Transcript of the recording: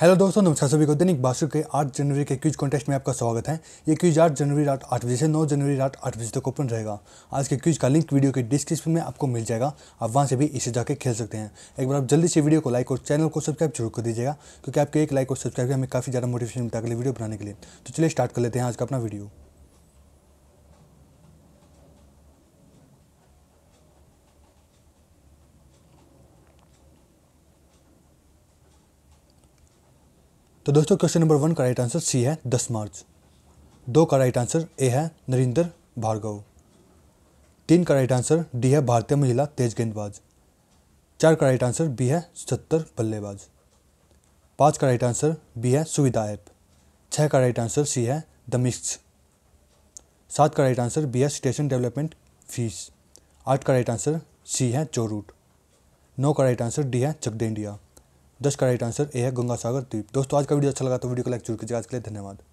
hello दोस्तों नमस्कार सभी को दैनिक बासु के 8 जनवरी के क्विज कॉन्टेस्ट में आपका स्वागत है ये क्विज 8 जनवरी रात आठ बजे से 9 जनवरी रात आठ बजे तक ओपन रहेगा आज के क्विज का लिंक वीडियो के डिस्क्रिप्शन में आपको मिल जाएगा आप वहाँ से भी इसे जाके खेल सकते हैं एक बार आप जल्दी से वीडियो को लाइक और चैनल को सब्सक्राइब जरूर कर दीजिएगा क्योंकि आपके एक लाइक और सब्सक्राइब हमें काफ़ी ज़्यादा मोटिवेशन मिलता है अगले वीडियो बनाने के लिए तो चलिए स्टार्ट कर लेते हैं आज का अपना वीडियो तो दोस्तों क्वेश्चन नंबर वन का राइट आंसर सी है दस मार्च दो का राइट आंसर ए है नरेंद्र भार्गव तीन का राइट आंसर डी है भारतीय महिला तेज गेंदबाज चार का राइट आंसर बी है सत्तर बल्लेबाज पाँच का राइट आंसर बी है सुविधा ऐप छः का राइट आंसर सी है द मिक्स सात का राइट आंसर बी है स्टेशन डेवलपमेंट फीस आठ का राइट आंसर सी है चोरूट नौ का राइट आंसर डी है चकडेंडिया दस का राइट आंसर ए है गंगा सागर द्वीप दोस्तों आज का वीडियो अच्छा लगा तो वीडियो को लाइक जरूर कीजिएगा आज के लिए धन्यवाद